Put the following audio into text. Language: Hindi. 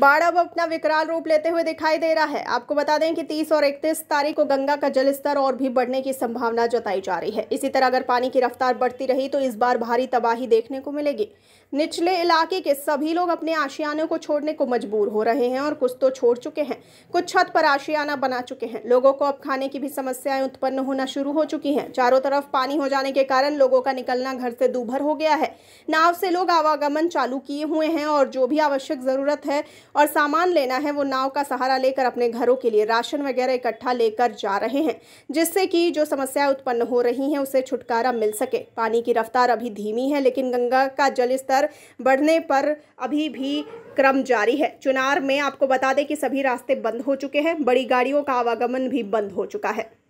बाढ़ अब अपना विकराल रूप लेते हुए दिखाई दे रहा है आपको बता दें कि 30 और 31 तारीख को गंगा का जलस्तर और भी बढ़ने की संभावना जताई जा रही है इसी तरह अगर पानी की रफ्तार बढ़ती रही तो इस बार भारी तबाही देखने को मिलेगी निचले इलाके के सभी लोग अपने आशियानों को छोड़ने को मजबूर हो रहे हैं और कुछ तो छोड़ चुके हैं कुछ छत पर आशियाना बना चुके हैं लोगों को अब खाने की भी समस्याएं उत्पन्न होना शुरू हो चुकी हैं चारों तरफ पानी हो जाने के कारण लोगों का निकलना घर से दूभर हो गया है नाव से लोग आवागमन चालू किए हुए हैं और जो भी आवश्यक जरूरत है और सामान लेना है वो नाव का सहारा लेकर अपने घरों के लिए राशन वगैरह इकट्ठा लेकर जा रहे हैं जिससे कि जो समस्याएं उत्पन्न हो रही हैं उसे छुटकारा मिल सके पानी की रफ्तार अभी धीमी है लेकिन गंगा का जल स्तर बढ़ने पर अभी भी क्रम जारी है चुनार में आपको बता दें कि सभी रास्ते बंद हो चुके हैं बड़ी गाड़ियों का आवागमन भी बंद हो चुका है